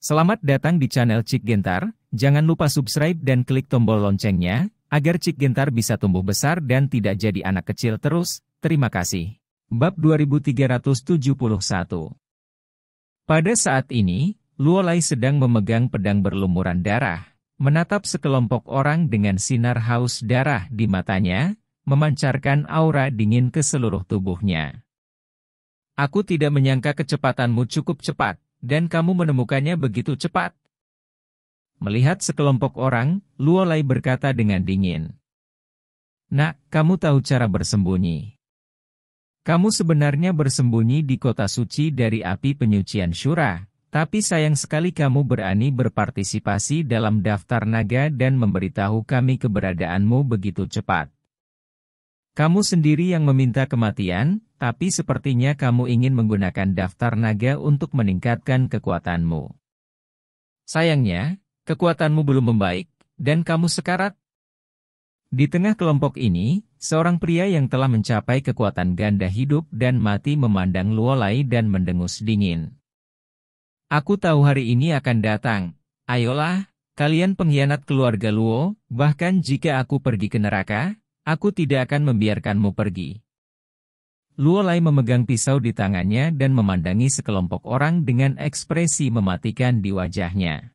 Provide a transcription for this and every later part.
Selamat datang di channel Cik Gentar, jangan lupa subscribe dan klik tombol loncengnya, agar Cik Gentar bisa tumbuh besar dan tidak jadi anak kecil terus, terima kasih. Bab 2371 Pada saat ini, Luolai sedang memegang pedang berlumuran darah, menatap sekelompok orang dengan sinar haus darah di matanya, memancarkan aura dingin ke seluruh tubuhnya. Aku tidak menyangka kecepatanmu cukup cepat, dan kamu menemukannya begitu cepat. Melihat sekelompok orang, Luolai berkata dengan dingin. Nak, kamu tahu cara bersembunyi. Kamu sebenarnya bersembunyi di kota suci dari api penyucian syura, tapi sayang sekali kamu berani berpartisipasi dalam daftar naga dan memberitahu kami keberadaanmu begitu cepat. Kamu sendiri yang meminta kematian, tapi sepertinya kamu ingin menggunakan daftar naga untuk meningkatkan kekuatanmu. Sayangnya, kekuatanmu belum membaik, dan kamu sekarat. Di tengah kelompok ini, seorang pria yang telah mencapai kekuatan ganda hidup dan mati memandang Luolai dan mendengus dingin. Aku tahu hari ini akan datang. Ayolah, kalian pengkhianat keluarga Luo, bahkan jika aku pergi ke neraka, aku tidak akan membiarkanmu pergi. Luo Lai memegang pisau di tangannya dan memandangi sekelompok orang dengan ekspresi mematikan di wajahnya.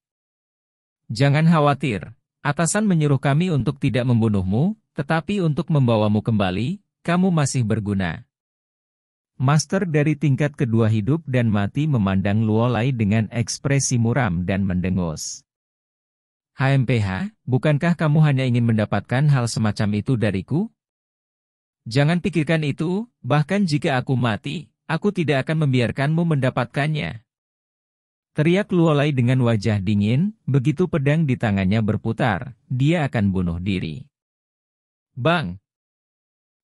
Jangan khawatir, atasan menyuruh kami untuk tidak membunuhmu, tetapi untuk membawamu kembali, kamu masih berguna. Master dari tingkat kedua hidup dan mati memandang Luo Lai dengan ekspresi muram dan mendengus. HMPH, bukankah kamu hanya ingin mendapatkan hal semacam itu dariku? Jangan pikirkan itu, bahkan jika aku mati, aku tidak akan membiarkanmu mendapatkannya. Teriak Luolai dengan wajah dingin, begitu pedang di tangannya berputar, dia akan bunuh diri. Bang!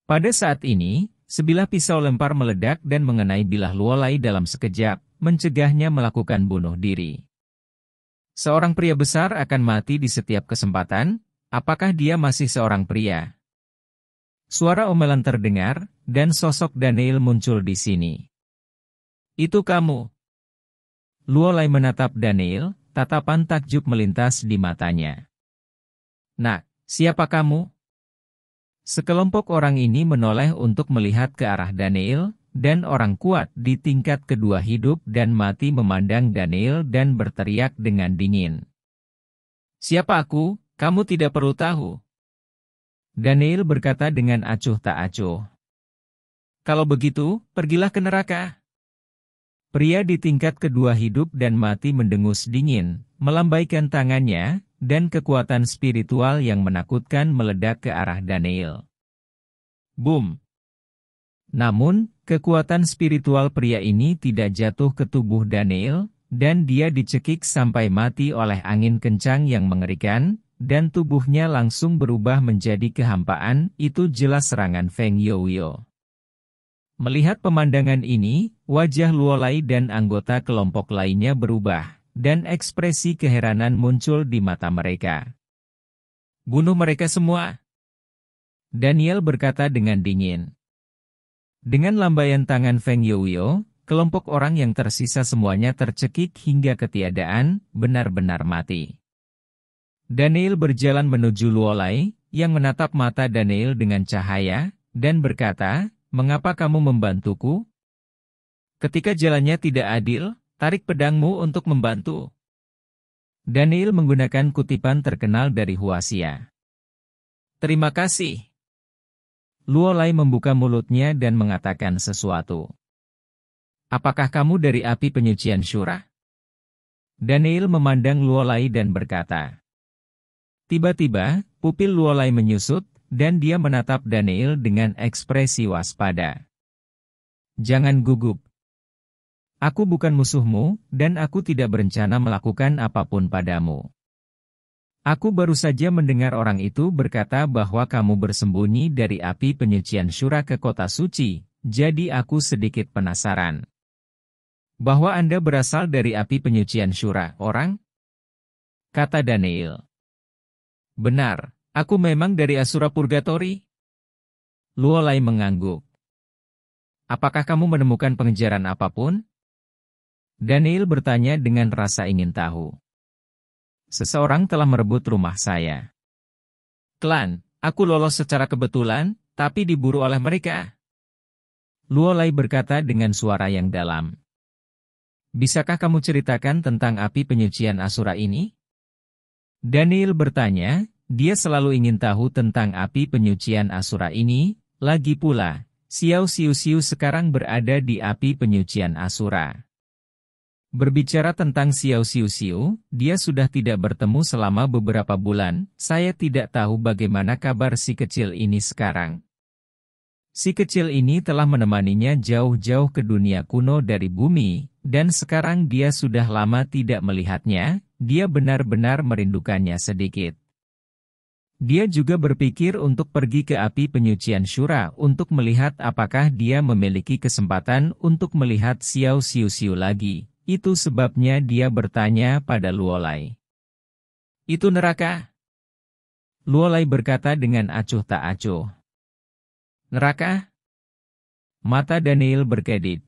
Pada saat ini, sebilah pisau lempar meledak dan mengenai bilah Luolai dalam sekejap, mencegahnya melakukan bunuh diri. Seorang pria besar akan mati di setiap kesempatan, apakah dia masih seorang pria? Suara omelan terdengar, dan sosok Daniel muncul di sini. Itu kamu. Luolai menatap Daniel, tatapan takjub melintas di matanya. Nak, siapa kamu? Sekelompok orang ini menoleh untuk melihat ke arah Daniel, dan orang kuat di tingkat kedua hidup dan mati memandang Daniel dan berteriak dengan dingin. Siapa aku, kamu tidak perlu tahu. Daniel berkata dengan acuh tak acuh. Kalau begitu, pergilah ke neraka. Pria di tingkat kedua hidup dan mati mendengus dingin, melambaikan tangannya, dan kekuatan spiritual yang menakutkan meledak ke arah Daniel. Boom! Namun, kekuatan spiritual pria ini tidak jatuh ke tubuh Daniel, dan dia dicekik sampai mati oleh angin kencang yang mengerikan, dan tubuhnya langsung berubah menjadi kehampaan, itu jelas serangan Feng Youyo. Melihat pemandangan ini, wajah Luolai dan anggota kelompok lainnya berubah, dan ekspresi keheranan muncul di mata mereka. Bunuh mereka semua! Daniel berkata dengan dingin. Dengan lambaian tangan Feng Youyo, kelompok orang yang tersisa semuanya tercekik hingga ketiadaan, benar-benar mati. Daniel berjalan menuju Luolai, yang menatap mata Daniel dengan cahaya, dan berkata, Mengapa kamu membantuku? Ketika jalannya tidak adil, tarik pedangmu untuk membantu. Daniel menggunakan kutipan terkenal dari Huasia. Terima kasih. Luolai membuka mulutnya dan mengatakan sesuatu. Apakah kamu dari api penyucian syurah? Daniel memandang Luolai dan berkata, Tiba-tiba, pupil Luolai menyusut, dan dia menatap Daniel dengan ekspresi waspada. Jangan gugup. Aku bukan musuhmu, dan aku tidak berencana melakukan apapun padamu. Aku baru saja mendengar orang itu berkata bahwa kamu bersembunyi dari api penyucian syura ke kota suci, jadi aku sedikit penasaran. Bahwa Anda berasal dari api penyucian syura, orang? Kata Daniel. Benar, aku memang dari Asura Purgatory? Luolai mengangguk. Apakah kamu menemukan pengejaran apapun? Daniel bertanya dengan rasa ingin tahu. Seseorang telah merebut rumah saya. Klan, aku lolos secara kebetulan, tapi diburu oleh mereka. Luolai berkata dengan suara yang dalam. Bisakah kamu ceritakan tentang api penyucian Asura ini? Daniel bertanya, dia selalu ingin tahu tentang api penyucian Asura ini, lagi pula, Xiao Xiu Xiu sekarang berada di api penyucian Asura. Berbicara tentang Xiao Xiu Xiu, dia sudah tidak bertemu selama beberapa bulan, saya tidak tahu bagaimana kabar si kecil ini sekarang. Si kecil ini telah menemaninya jauh-jauh ke dunia kuno dari bumi, dan sekarang dia sudah lama tidak melihatnya, dia benar-benar merindukannya sedikit. Dia juga berpikir untuk pergi ke api penyucian syura untuk melihat apakah dia memiliki kesempatan untuk melihat Xiao Xiu Xiu lagi. Itu sebabnya dia bertanya pada Luolai. Itu neraka? Luolai berkata dengan acuh tak acuh. Neraka? Mata Daniel berkedip.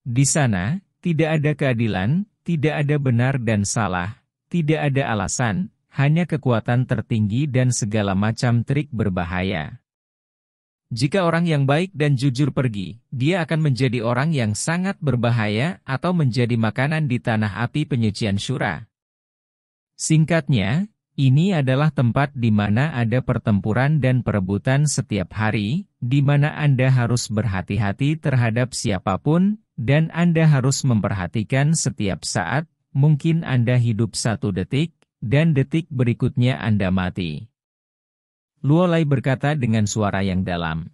Di sana, tidak ada keadilan, tidak ada benar dan salah, tidak ada alasan, hanya kekuatan tertinggi dan segala macam trik berbahaya. Jika orang yang baik dan jujur pergi, dia akan menjadi orang yang sangat berbahaya atau menjadi makanan di tanah api penyucian syura. Singkatnya, ini adalah tempat di mana ada pertempuran dan perebutan setiap hari, di mana Anda harus berhati-hati terhadap siapapun, dan Anda harus memperhatikan setiap saat, mungkin Anda hidup satu detik, dan detik berikutnya Anda mati. Luolai berkata dengan suara yang dalam.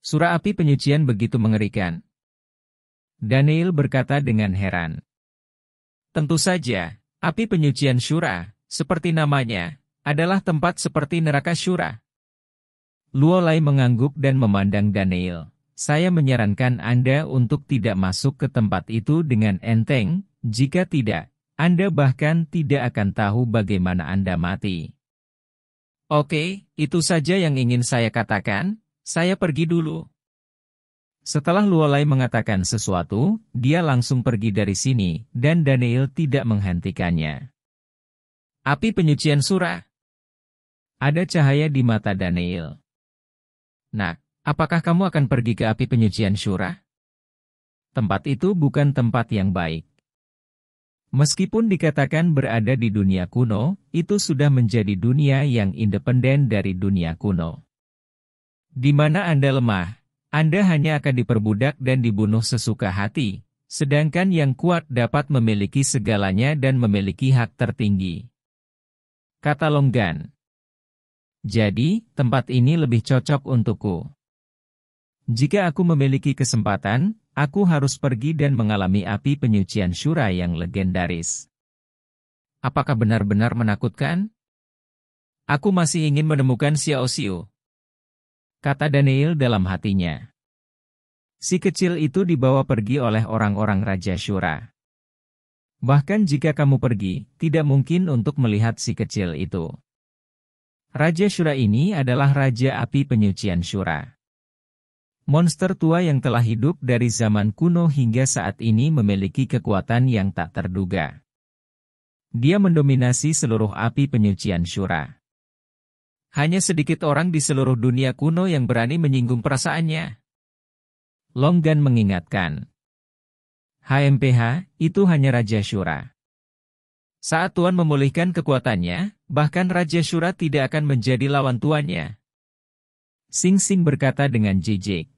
Surah api penyucian begitu mengerikan. Daniel berkata dengan heran. Tentu saja, api penyucian syura, seperti namanya, adalah tempat seperti neraka syura. Luolai mengangguk dan memandang Daniel. Saya menyarankan Anda untuk tidak masuk ke tempat itu dengan enteng, jika tidak, Anda bahkan tidak akan tahu bagaimana Anda mati. Oke, itu saja yang ingin saya katakan, saya pergi dulu. Setelah Luolai mengatakan sesuatu, dia langsung pergi dari sini, dan Daniel tidak menghentikannya. Api penyucian surah. Ada cahaya di mata Daniel. Nah, apakah kamu akan pergi ke api penyucian surah? Tempat itu bukan tempat yang baik. Meskipun dikatakan berada di dunia kuno, itu sudah menjadi dunia yang independen dari dunia kuno. Di mana Anda lemah, Anda hanya akan diperbudak dan dibunuh sesuka hati, sedangkan yang kuat dapat memiliki segalanya dan memiliki hak tertinggi kata Longgan. Jadi, tempat ini lebih cocok untukku. Jika aku memiliki kesempatan, aku harus pergi dan mengalami api penyucian syura yang legendaris. Apakah benar-benar menakutkan? Aku masih ingin menemukan Xiao Xiu. Kata Daniel dalam hatinya. Si kecil itu dibawa pergi oleh orang-orang Raja Syurah. Bahkan jika kamu pergi, tidak mungkin untuk melihat si kecil itu. Raja Shura ini adalah Raja Api Penyucian Shura. Monster tua yang telah hidup dari zaman kuno hingga saat ini memiliki kekuatan yang tak terduga. Dia mendominasi seluruh api penyucian Shura. Hanya sedikit orang di seluruh dunia kuno yang berani menyinggung perasaannya. Longgan mengingatkan, HMPH, itu hanya Raja Syura. Saat Tuan memulihkan kekuatannya, bahkan Raja Syura tidak akan menjadi lawan tuannya. Sing Sing berkata dengan jijik.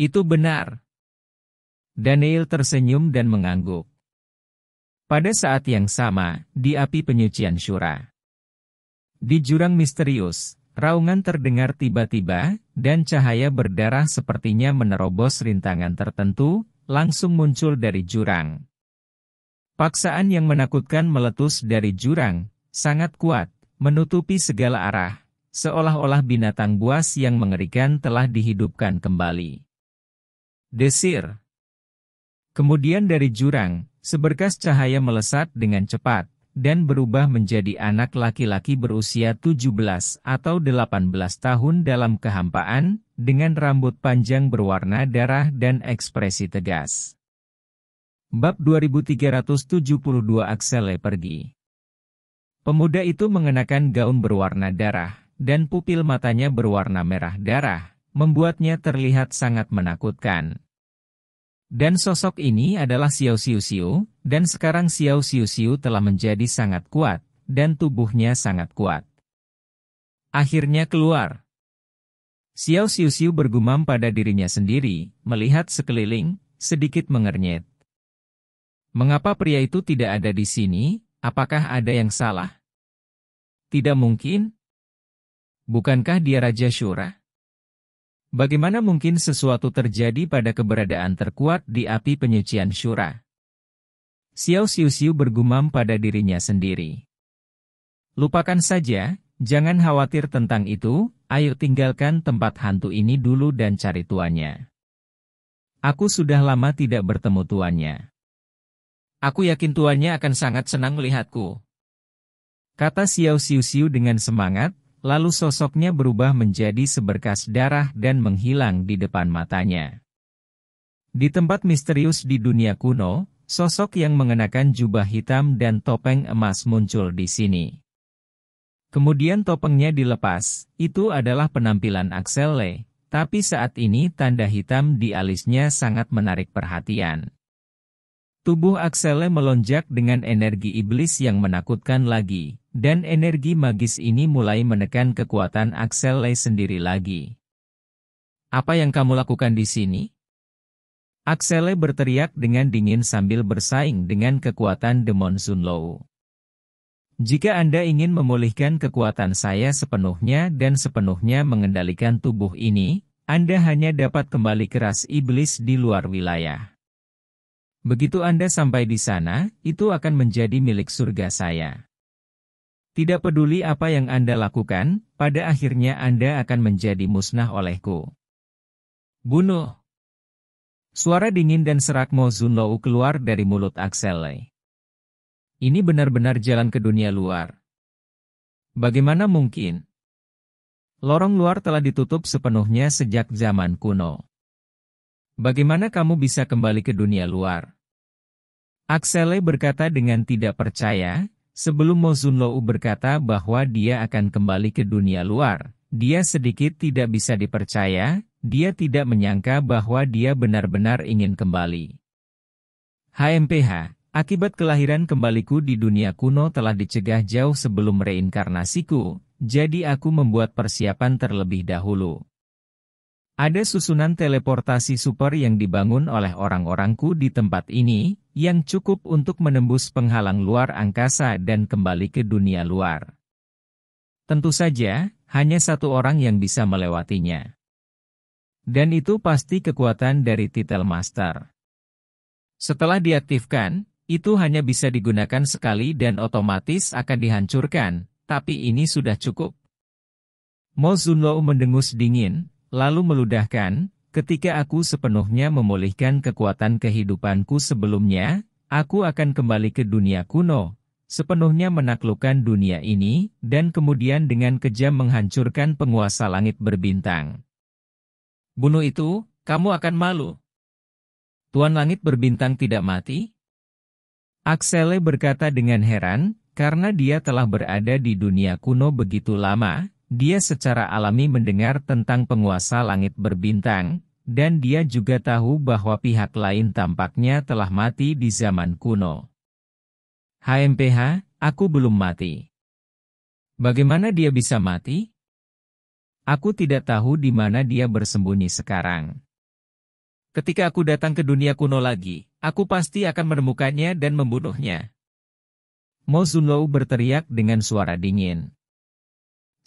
Itu benar. Daniel tersenyum dan mengangguk. Pada saat yang sama, di api penyucian Syura. Di jurang misterius, raungan terdengar tiba-tiba, dan cahaya berdarah sepertinya menerobos rintangan tertentu, langsung muncul dari jurang. Paksaan yang menakutkan meletus dari jurang, sangat kuat, menutupi segala arah, seolah-olah binatang buas yang mengerikan telah dihidupkan kembali. Desir Kemudian dari jurang, seberkas cahaya melesat dengan cepat, dan berubah menjadi anak laki-laki berusia 17 atau 18 tahun dalam kehampaan, dengan rambut panjang berwarna darah dan ekspresi tegas. Bab 2372 Aksele pergi. Pemuda itu mengenakan gaun berwarna darah, dan pupil matanya berwarna merah darah, membuatnya terlihat sangat menakutkan. Dan sosok ini adalah Xiao Xiu Xiu, dan sekarang Xiao Xiu Xiu telah menjadi sangat kuat, dan tubuhnya sangat kuat. Akhirnya keluar. Xiao Xiu Xiu bergumam pada dirinya sendiri, melihat sekeliling, sedikit mengernyit. Mengapa pria itu tidak ada di sini? Apakah ada yang salah? Tidak mungkin. Bukankah dia Raja syura? Bagaimana mungkin sesuatu terjadi pada keberadaan terkuat di api penyucian Syurah? Xiao Xiu Xiu bergumam pada dirinya sendiri. Lupakan saja, jangan khawatir tentang itu, ayo tinggalkan tempat hantu ini dulu dan cari tuannya. Aku sudah lama tidak bertemu tuannya. Aku yakin tuannya akan sangat senang melihatku. Kata Xiao Xiu Xiu dengan semangat, lalu sosoknya berubah menjadi seberkas darah dan menghilang di depan matanya. Di tempat misterius di dunia kuno, Sosok yang mengenakan jubah hitam dan topeng emas muncul di sini. Kemudian topengnya dilepas, itu adalah penampilan Axel Le, tapi saat ini tanda hitam di alisnya sangat menarik perhatian. Tubuh Axel Le melonjak dengan energi iblis yang menakutkan lagi, dan energi magis ini mulai menekan kekuatan Axel Le sendiri lagi. Apa yang kamu lakukan di sini? Axele berteriak dengan dingin sambil bersaing dengan kekuatan Demon Sun Sunlow. Jika Anda ingin memulihkan kekuatan saya sepenuhnya dan sepenuhnya mengendalikan tubuh ini, Anda hanya dapat kembali keras iblis di luar wilayah. Begitu Anda sampai di sana, itu akan menjadi milik surga saya. Tidak peduli apa yang Anda lakukan, pada akhirnya Anda akan menjadi musnah olehku. Bunuh! Suara dingin dan serak Mo Zunlou keluar dari mulut Axel Lei. Ini benar-benar jalan ke dunia luar. Bagaimana mungkin? Lorong luar telah ditutup sepenuhnya sejak zaman kuno. Bagaimana kamu bisa kembali ke dunia luar? Axel Lei berkata dengan tidak percaya, sebelum Mo Zunlou berkata bahwa dia akan kembali ke dunia luar. Dia sedikit tidak bisa dipercaya, dia tidak menyangka bahwa dia benar-benar ingin kembali. HMPH, akibat kelahiran kembaliku di dunia kuno telah dicegah jauh sebelum reinkarnasiku, jadi aku membuat persiapan terlebih dahulu. Ada susunan teleportasi super yang dibangun oleh orang-orangku di tempat ini, yang cukup untuk menembus penghalang luar angkasa dan kembali ke dunia luar. Tentu saja, hanya satu orang yang bisa melewatinya. Dan itu pasti kekuatan dari titel master. Setelah diaktifkan, itu hanya bisa digunakan sekali dan otomatis akan dihancurkan, tapi ini sudah cukup. Mo Zunlo mendengus dingin, lalu meludahkan, ketika aku sepenuhnya memulihkan kekuatan kehidupanku sebelumnya, aku akan kembali ke dunia kuno, sepenuhnya menaklukkan dunia ini, dan kemudian dengan kejam menghancurkan penguasa langit berbintang. Bunuh itu, kamu akan malu. Tuan Langit berbintang tidak mati? Aksele berkata dengan heran, karena dia telah berada di dunia kuno begitu lama, dia secara alami mendengar tentang penguasa langit berbintang, dan dia juga tahu bahwa pihak lain tampaknya telah mati di zaman kuno. HMPH, aku belum mati. Bagaimana dia bisa mati? Aku tidak tahu di mana dia bersembunyi sekarang. Ketika aku datang ke dunia kuno lagi, aku pasti akan menemukannya dan membunuhnya. Mo Zunlou berteriak dengan suara dingin.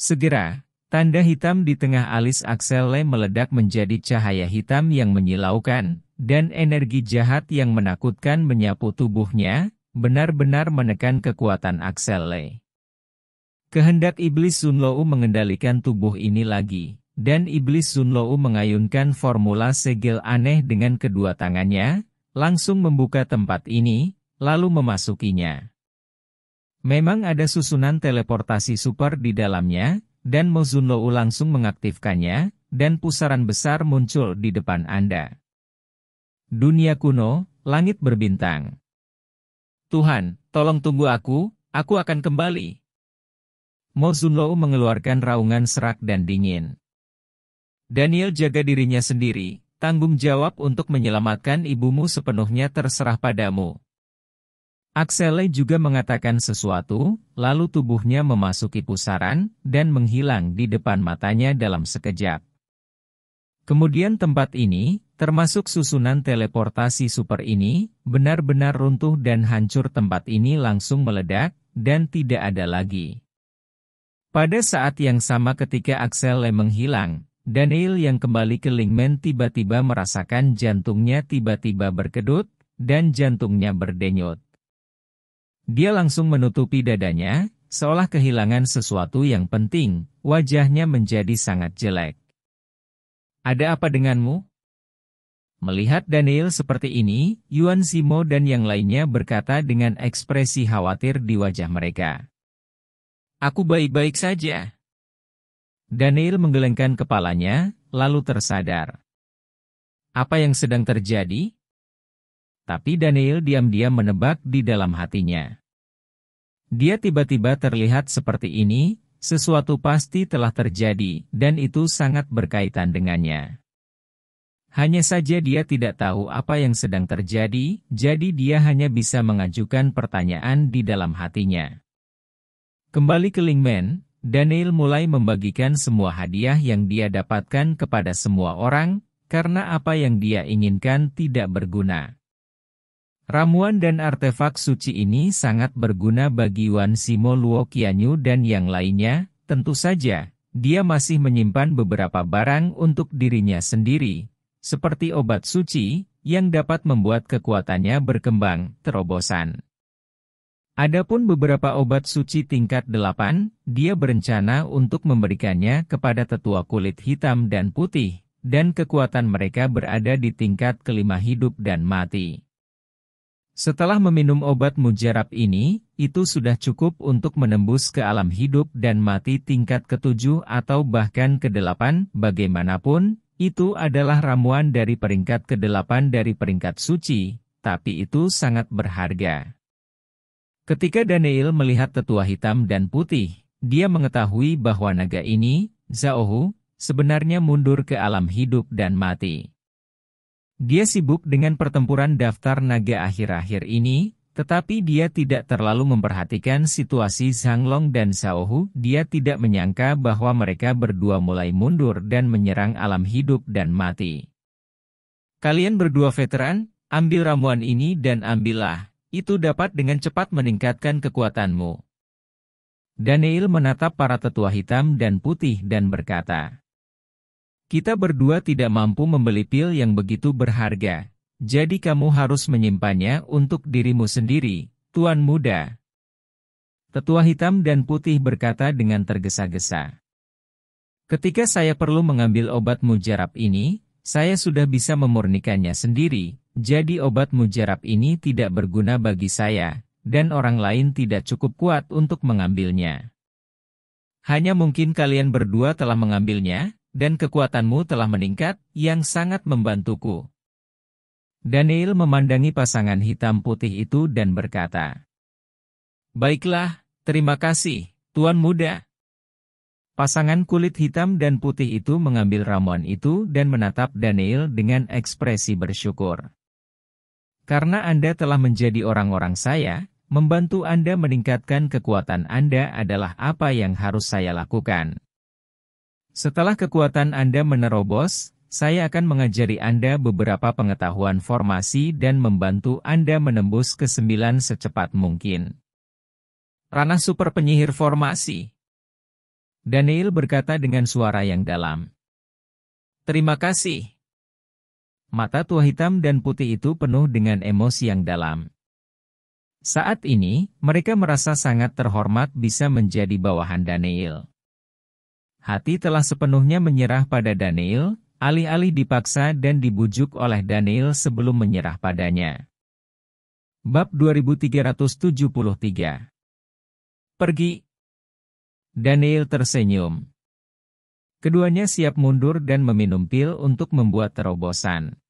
Segera, tanda hitam di tengah alis Axel Le meledak menjadi cahaya hitam yang menyilaukan, dan energi jahat yang menakutkan menyapu tubuhnya, benar-benar menekan kekuatan Axel Le. Kehendak iblis Sunlou mengendalikan tubuh ini lagi, dan iblis Sunlou mengayunkan formula segel aneh dengan kedua tangannya, langsung membuka tempat ini, lalu memasukinya. Memang ada susunan teleportasi super di dalamnya, dan Mo Mozunlou langsung mengaktifkannya, dan pusaran besar muncul di depan Anda. Dunia kuno, langit berbintang. Tuhan, tolong tunggu aku, aku akan kembali. Mo Zunlo mengeluarkan raungan serak dan dingin. Daniel jaga dirinya sendiri, tanggung jawab untuk menyelamatkan ibumu sepenuhnya terserah padamu. Axelay juga mengatakan sesuatu, lalu tubuhnya memasuki pusaran, dan menghilang di depan matanya dalam sekejap. Kemudian tempat ini, termasuk susunan teleportasi super ini, benar-benar runtuh dan hancur tempat ini langsung meledak, dan tidak ada lagi. Pada saat yang sama ketika Axel le menghilang, Daniel yang kembali ke Lingmen tiba-tiba merasakan jantungnya tiba-tiba berkedut, dan jantungnya berdenyut. Dia langsung menutupi dadanya, seolah kehilangan sesuatu yang penting, wajahnya menjadi sangat jelek. Ada apa denganmu? Melihat Daniel seperti ini, Yuan Simo dan yang lainnya berkata dengan ekspresi khawatir di wajah mereka. Aku baik-baik saja. Daniel menggelengkan kepalanya, lalu tersadar. Apa yang sedang terjadi? Tapi Daniel diam-diam menebak di dalam hatinya. Dia tiba-tiba terlihat seperti ini, sesuatu pasti telah terjadi, dan itu sangat berkaitan dengannya. Hanya saja dia tidak tahu apa yang sedang terjadi, jadi dia hanya bisa mengajukan pertanyaan di dalam hatinya. Kembali ke Lingmen, Daniel mulai membagikan semua hadiah yang dia dapatkan kepada semua orang, karena apa yang dia inginkan tidak berguna. Ramuan dan artefak suci ini sangat berguna bagi Wan Simo Luo Qianyu dan yang lainnya, tentu saja, dia masih menyimpan beberapa barang untuk dirinya sendiri, seperti obat suci, yang dapat membuat kekuatannya berkembang, terobosan. Adapun beberapa obat suci tingkat 8, dia berencana untuk memberikannya kepada tetua kulit hitam dan putih, dan kekuatan mereka berada di tingkat kelima hidup dan mati. Setelah meminum obat mujarab ini, itu sudah cukup untuk menembus ke alam hidup dan mati tingkat ketujuh atau bahkan kedelapan, bagaimanapun, itu adalah ramuan dari peringkat kedelapan dari peringkat suci, tapi itu sangat berharga. Ketika Daniel melihat tetua hitam dan putih, dia mengetahui bahwa naga ini, Zaohu, sebenarnya mundur ke alam hidup dan mati. Dia sibuk dengan pertempuran daftar naga akhir-akhir ini, tetapi dia tidak terlalu memperhatikan situasi Zhang Long dan Zaohu. Dia tidak menyangka bahwa mereka berdua mulai mundur dan menyerang alam hidup dan mati. Kalian berdua veteran, ambil ramuan ini dan ambillah, itu dapat dengan cepat meningkatkan kekuatanmu. Daniel menatap para tetua hitam dan putih dan berkata, Kita berdua tidak mampu membeli pil yang begitu berharga, jadi kamu harus menyimpannya untuk dirimu sendiri, Tuan Muda. Tetua hitam dan putih berkata dengan tergesa-gesa. Ketika saya perlu mengambil obat mujarab ini, saya sudah bisa memurnikannya sendiri, jadi obat mujarab ini tidak berguna bagi saya, dan orang lain tidak cukup kuat untuk mengambilnya. Hanya mungkin kalian berdua telah mengambilnya, dan kekuatanmu telah meningkat, yang sangat membantuku. Daniel memandangi pasangan hitam putih itu dan berkata, Baiklah, terima kasih, Tuan Muda. Pasangan kulit hitam dan putih itu mengambil ramuan itu dan menatap Daniel dengan ekspresi bersyukur. Karena Anda telah menjadi orang-orang saya, membantu Anda meningkatkan kekuatan Anda adalah apa yang harus saya lakukan. Setelah kekuatan Anda menerobos, saya akan mengajari Anda beberapa pengetahuan formasi dan membantu Anda menembus ke sembilan secepat mungkin. Ranah Super Penyihir Formasi Daniel berkata dengan suara yang dalam. Terima kasih. Mata tua hitam dan putih itu penuh dengan emosi yang dalam. Saat ini, mereka merasa sangat terhormat bisa menjadi bawahan Daniel. Hati telah sepenuhnya menyerah pada Daniel, alih-alih dipaksa dan dibujuk oleh Daniel sebelum menyerah padanya. Bab 2373 Pergi Daniel tersenyum. Keduanya siap mundur dan meminum pil untuk membuat terobosan.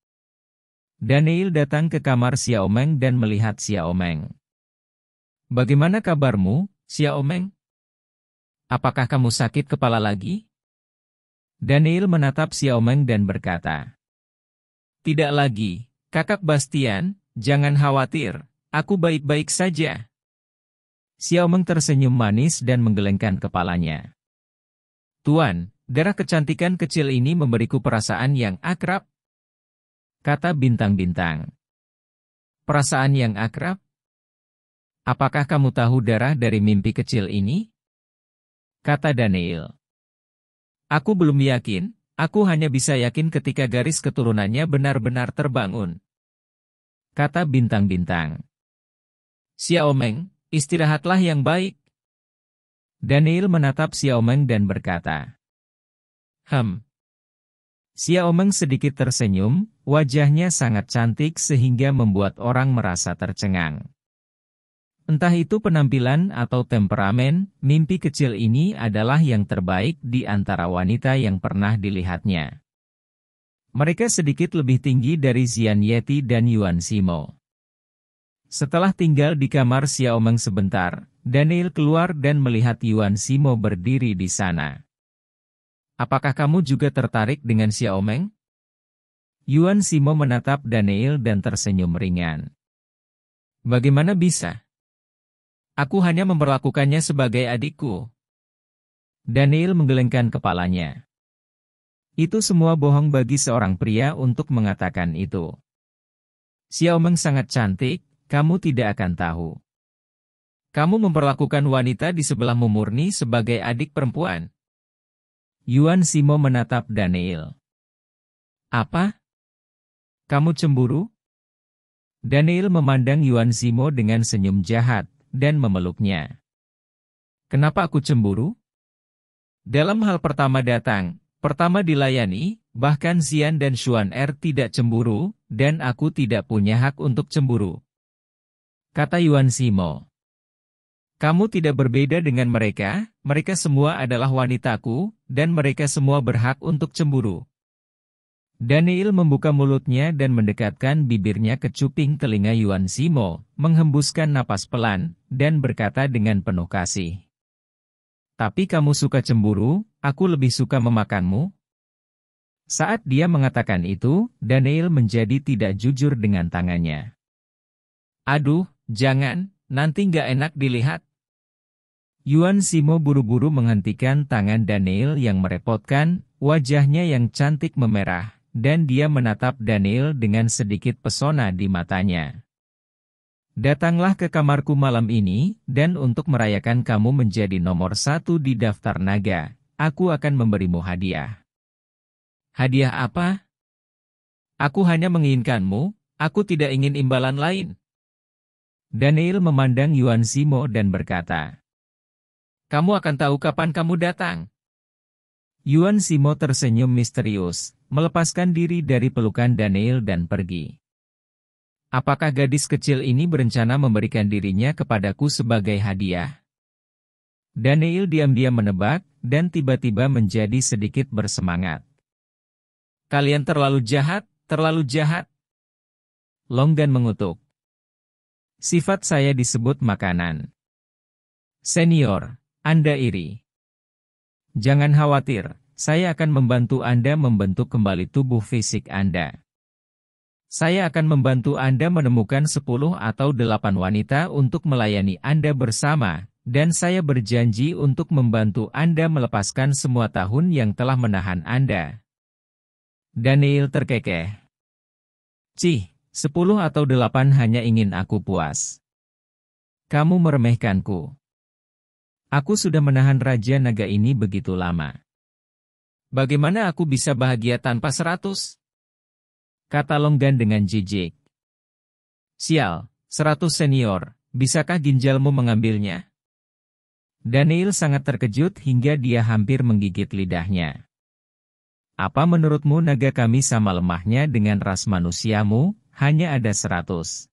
Daniel datang ke kamar Xiaomeng dan melihat Xiaomeng. Bagaimana kabarmu, Xiaomeng? Apakah kamu sakit kepala lagi? Daniel menatap Xiaomeng dan berkata, Tidak lagi, kakak Bastian, jangan khawatir, aku baik-baik saja. Xiaomeng tersenyum manis dan menggelengkan kepalanya. Tuan, Darah kecantikan kecil ini memberiku perasaan yang akrab, kata bintang-bintang. Perasaan yang akrab? Apakah kamu tahu darah dari mimpi kecil ini? Kata Daniel. Aku belum yakin, aku hanya bisa yakin ketika garis keturunannya benar-benar terbangun. Kata bintang-bintang. Xiaomeng, istirahatlah yang baik. Daniel menatap Xiaomeng dan berkata, Hem. Xiaomeng sedikit tersenyum, wajahnya sangat cantik sehingga membuat orang merasa tercengang. Entah itu penampilan atau temperamen, mimpi kecil ini adalah yang terbaik di antara wanita yang pernah dilihatnya. Mereka sedikit lebih tinggi dari Xian Yeti dan Yuan Simo. Setelah tinggal di kamar Xiaomeng sebentar, Daniel keluar dan melihat Yuan Simo berdiri di sana. Apakah kamu juga tertarik dengan Xiaomeng? Yuan Simo menatap Daniel dan tersenyum ringan. Bagaimana bisa? Aku hanya memperlakukannya sebagai adikku. Daniel menggelengkan kepalanya. Itu semua bohong bagi seorang pria untuk mengatakan itu. Xiaomeng sangat cantik, kamu tidak akan tahu. Kamu memperlakukan wanita di sebelahmu murni sebagai adik perempuan. Yuan Simo menatap Daniel. Apa? Kamu cemburu? Daniel memandang Yuan Simo dengan senyum jahat dan memeluknya. Kenapa aku cemburu? Dalam hal pertama datang, pertama dilayani, bahkan Xian dan Xuan Er tidak cemburu, dan aku tidak punya hak untuk cemburu. Kata Yuan Simo. Kamu tidak berbeda dengan mereka, mereka semua adalah wanitaku, dan mereka semua berhak untuk cemburu. Daniel membuka mulutnya dan mendekatkan bibirnya ke cuping telinga Yuan Simo, menghembuskan napas pelan, dan berkata dengan penuh kasih. Tapi kamu suka cemburu, aku lebih suka memakanmu. Saat dia mengatakan itu, Daniel menjadi tidak jujur dengan tangannya. Aduh, jangan, Nanti nggak enak dilihat. Yuan Simo buru-buru menghentikan tangan Daniel yang merepotkan, wajahnya yang cantik memerah, dan dia menatap Daniel dengan sedikit pesona di matanya. Datanglah ke kamarku malam ini, dan untuk merayakan kamu menjadi nomor satu di daftar naga, aku akan memberimu hadiah. Hadiah apa? Aku hanya menginginkanmu, aku tidak ingin imbalan lain. Daniel memandang Yuan Simo dan berkata, Kamu akan tahu kapan kamu datang. Yuan Simo tersenyum misterius, melepaskan diri dari pelukan Daniel dan pergi. Apakah gadis kecil ini berencana memberikan dirinya kepadaku sebagai hadiah? Daniel diam-diam menebak, dan tiba-tiba menjadi sedikit bersemangat. Kalian terlalu jahat, terlalu jahat. Longgan mengutuk. Sifat saya disebut makanan. Senior, Anda iri. Jangan khawatir, saya akan membantu Anda membentuk kembali tubuh fisik Anda. Saya akan membantu Anda menemukan 10 atau 8 wanita untuk melayani Anda bersama, dan saya berjanji untuk membantu Anda melepaskan semua tahun yang telah menahan Anda. Daniel terkekeh. Cih, Sepuluh atau delapan hanya ingin aku puas. Kamu meremehkanku. Aku sudah menahan Raja Naga ini begitu lama. Bagaimana aku bisa bahagia tanpa seratus? Kata Longgan dengan jijik. Sial, seratus senior, bisakah ginjalmu mengambilnya? Daniel sangat terkejut hingga dia hampir menggigit lidahnya. Apa menurutmu naga kami sama lemahnya dengan ras manusiamu, hanya ada 100.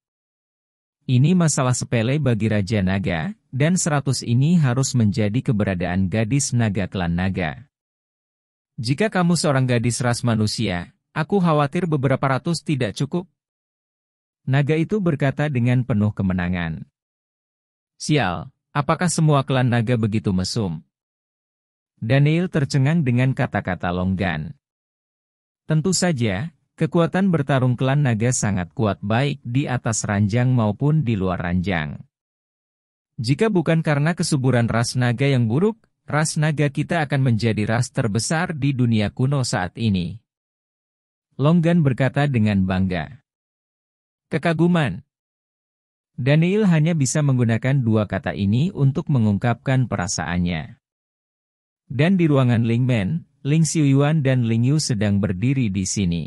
Ini masalah sepele bagi Raja Naga, dan 100 ini harus menjadi keberadaan gadis naga klan naga. Jika kamu seorang gadis ras manusia, aku khawatir beberapa ratus tidak cukup. Naga itu berkata dengan penuh kemenangan. Sial, apakah semua klan naga begitu mesum? Daniel tercengang dengan kata-kata Longgan. Tentu saja, Kekuatan bertarung klan naga sangat kuat baik di atas ranjang maupun di luar ranjang. Jika bukan karena kesuburan ras naga yang buruk, ras naga kita akan menjadi ras terbesar di dunia kuno saat ini. Longgan berkata dengan bangga. Kekaguman. Daniel hanya bisa menggunakan dua kata ini untuk mengungkapkan perasaannya. Dan di ruangan Lingmen, Ling Xiuyuan dan Ling Yu sedang berdiri di sini.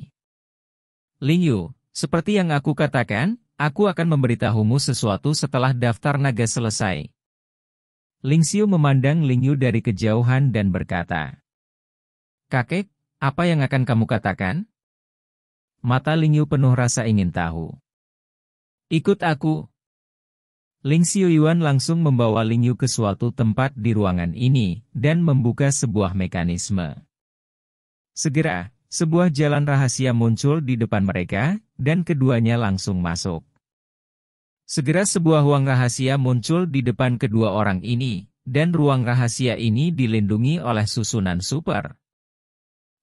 Liu, seperti yang aku katakan, aku akan memberitahumu sesuatu setelah daftar naga selesai. Ling Xiu memandang Ling Yu dari kejauhan dan berkata, Kakek, apa yang akan kamu katakan? Mata Ling Yu penuh rasa ingin tahu. Ikut aku. Ling Xiu Yuan langsung membawa Ling Yu ke suatu tempat di ruangan ini dan membuka sebuah mekanisme. Segera, sebuah jalan rahasia muncul di depan mereka, dan keduanya langsung masuk. Segera sebuah ruang rahasia muncul di depan kedua orang ini, dan ruang rahasia ini dilindungi oleh susunan super.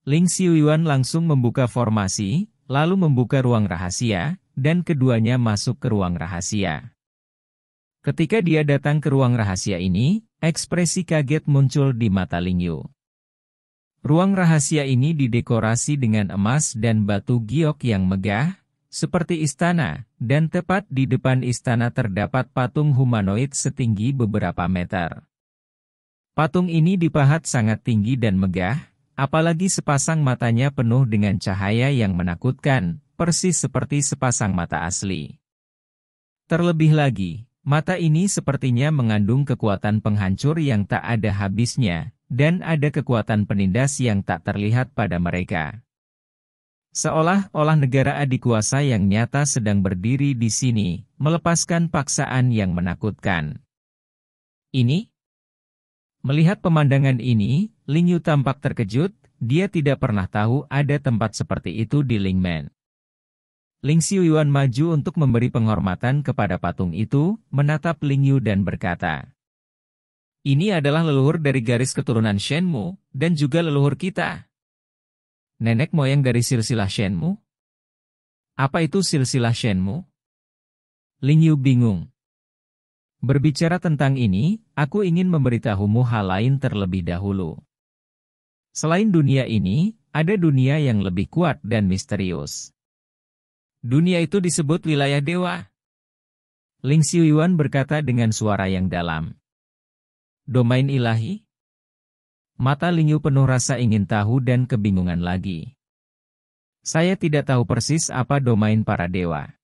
Ling Xiuyuan langsung membuka formasi, lalu membuka ruang rahasia, dan keduanya masuk ke ruang rahasia. Ketika dia datang ke ruang rahasia ini, ekspresi kaget muncul di mata Ling Yu. Ruang rahasia ini didekorasi dengan emas dan batu giok yang megah, seperti istana, dan tepat di depan istana terdapat patung humanoid setinggi beberapa meter. Patung ini dipahat sangat tinggi dan megah, apalagi sepasang matanya penuh dengan cahaya yang menakutkan, persis seperti sepasang mata asli. Terlebih lagi, mata ini sepertinya mengandung kekuatan penghancur yang tak ada habisnya, dan ada kekuatan penindas yang tak terlihat pada mereka. Seolah-olah negara adikuasa yang nyata sedang berdiri di sini, melepaskan paksaan yang menakutkan. Ini? Melihat pemandangan ini, Ling Yu tampak terkejut, dia tidak pernah tahu ada tempat seperti itu di Lingmen. Ling Xiu Yuan maju untuk memberi penghormatan kepada patung itu, menatap Ling Yu dan berkata, ini adalah leluhur dari garis keturunan Shenmu, dan juga leluhur kita. Nenek moyang dari silsilah Shenmu? Apa itu silsilah Shenmu? Ling Yu bingung. Berbicara tentang ini, aku ingin memberitahumu hal lain terlebih dahulu. Selain dunia ini, ada dunia yang lebih kuat dan misterius. Dunia itu disebut wilayah dewa. Ling Xiuyuan berkata dengan suara yang dalam. Domain ilahi? Mata Lingyu penuh rasa ingin tahu dan kebingungan lagi. Saya tidak tahu persis apa domain para dewa.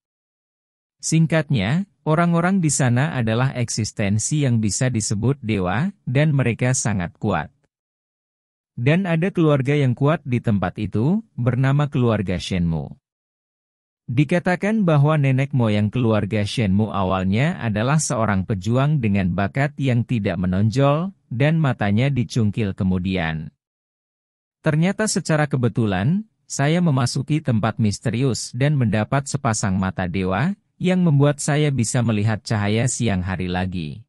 Singkatnya, orang-orang di sana adalah eksistensi yang bisa disebut dewa, dan mereka sangat kuat. Dan ada keluarga yang kuat di tempat itu, bernama keluarga Shenmu. Dikatakan bahwa nenek moyang keluarga Shenmu awalnya adalah seorang pejuang dengan bakat yang tidak menonjol, dan matanya dicungkil kemudian. Ternyata secara kebetulan, saya memasuki tempat misterius dan mendapat sepasang mata dewa, yang membuat saya bisa melihat cahaya siang hari lagi.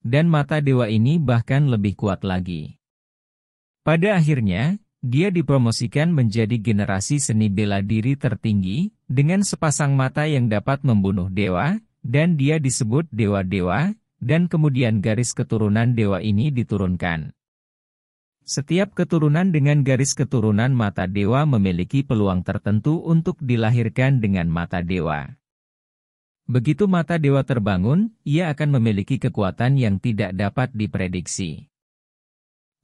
Dan mata dewa ini bahkan lebih kuat lagi. Pada akhirnya, dia dipromosikan menjadi generasi seni bela diri tertinggi, dengan sepasang mata yang dapat membunuh dewa, dan dia disebut dewa-dewa, dan kemudian garis keturunan dewa ini diturunkan. Setiap keturunan dengan garis keturunan mata dewa memiliki peluang tertentu untuk dilahirkan dengan mata dewa. Begitu mata dewa terbangun, ia akan memiliki kekuatan yang tidak dapat diprediksi.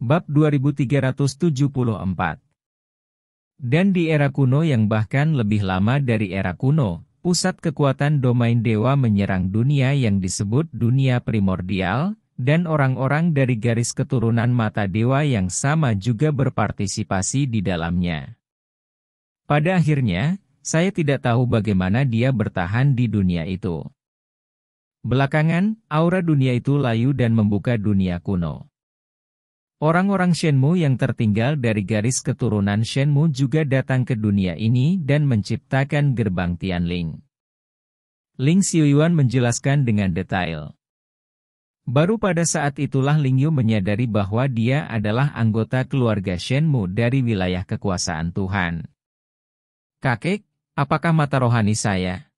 Bab 2374 Dan di era kuno yang bahkan lebih lama dari era kuno, pusat kekuatan domain dewa menyerang dunia yang disebut dunia primordial, dan orang-orang dari garis keturunan mata dewa yang sama juga berpartisipasi di dalamnya. Pada akhirnya, saya tidak tahu bagaimana dia bertahan di dunia itu. Belakangan, aura dunia itu layu dan membuka dunia kuno. Orang-orang Shenmu yang tertinggal dari garis keturunan Shenmu juga datang ke dunia ini dan menciptakan gerbang Tianling. Ling Xiuyuan menjelaskan dengan detail. Baru pada saat itulah Ling Yu menyadari bahwa dia adalah anggota keluarga Shenmu dari wilayah kekuasaan Tuhan. Kakek, apakah mata rohani saya?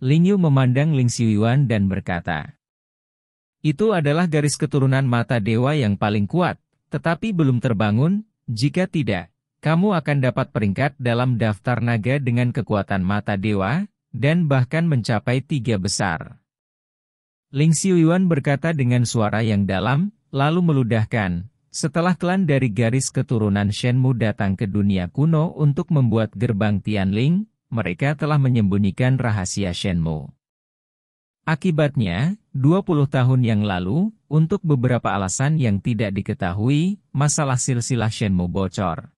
Ling Yu memandang Ling Xiuyuan dan berkata, itu adalah garis keturunan mata dewa yang paling kuat, tetapi belum terbangun, jika tidak, kamu akan dapat peringkat dalam daftar naga dengan kekuatan mata dewa, dan bahkan mencapai tiga besar. Ling Xiuyuan berkata dengan suara yang dalam, lalu meludahkan, setelah klan dari garis keturunan Shenmu datang ke dunia kuno untuk membuat gerbang Tianling, mereka telah menyembunyikan rahasia Shenmu. Akibatnya, 20 tahun yang lalu, untuk beberapa alasan yang tidak diketahui, masalah silsilah Shenmue bocor.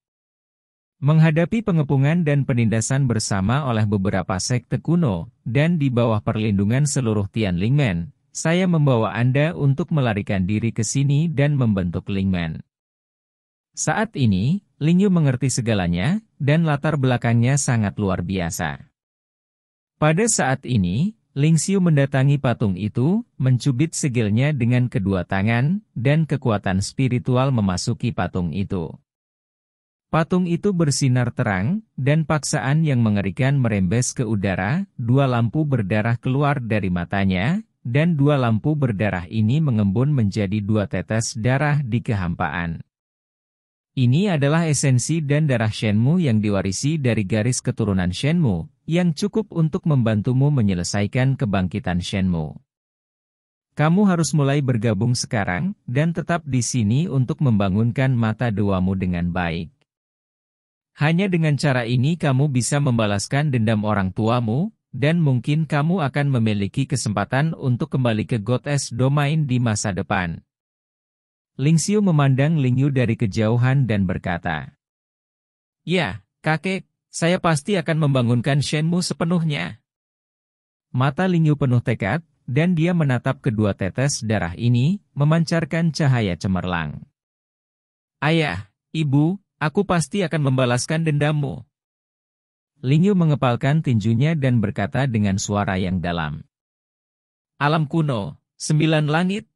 Menghadapi pengepungan dan penindasan bersama oleh beberapa sekte kuno, dan di bawah perlindungan seluruh Tian Lingmen, saya membawa Anda untuk melarikan diri ke sini dan membentuk Lingmen. Saat ini, Lingyu mengerti segalanya, dan latar belakangnya sangat luar biasa. Pada saat ini, Ling Xiu mendatangi patung itu, mencubit segelnya dengan kedua tangan, dan kekuatan spiritual memasuki patung itu. Patung itu bersinar terang, dan paksaan yang mengerikan merembes ke udara, dua lampu berdarah keluar dari matanya, dan dua lampu berdarah ini mengembun menjadi dua tetes darah di kehampaan. Ini adalah esensi dan darah Shenmu yang diwarisi dari garis keturunan Shenmu, yang cukup untuk membantumu menyelesaikan kebangkitan Shenmu. Kamu harus mulai bergabung sekarang, dan tetap di sini untuk membangunkan mata duamu dengan baik. Hanya dengan cara ini kamu bisa membalaskan dendam orang tuamu, dan mungkin kamu akan memiliki kesempatan untuk kembali ke Goddess Domain di masa depan. Ling Xiu memandang Ling Yu dari kejauhan dan berkata, Ya, kakek, saya pasti akan membangunkan Shenmu sepenuhnya. Mata Lingyu penuh tekad, dan dia menatap kedua tetes darah ini, memancarkan cahaya cemerlang. Ayah, ibu, aku pasti akan membalaskan dendammu. Lingyu mengepalkan tinjunya dan berkata dengan suara yang dalam. Alam kuno, sembilan langit.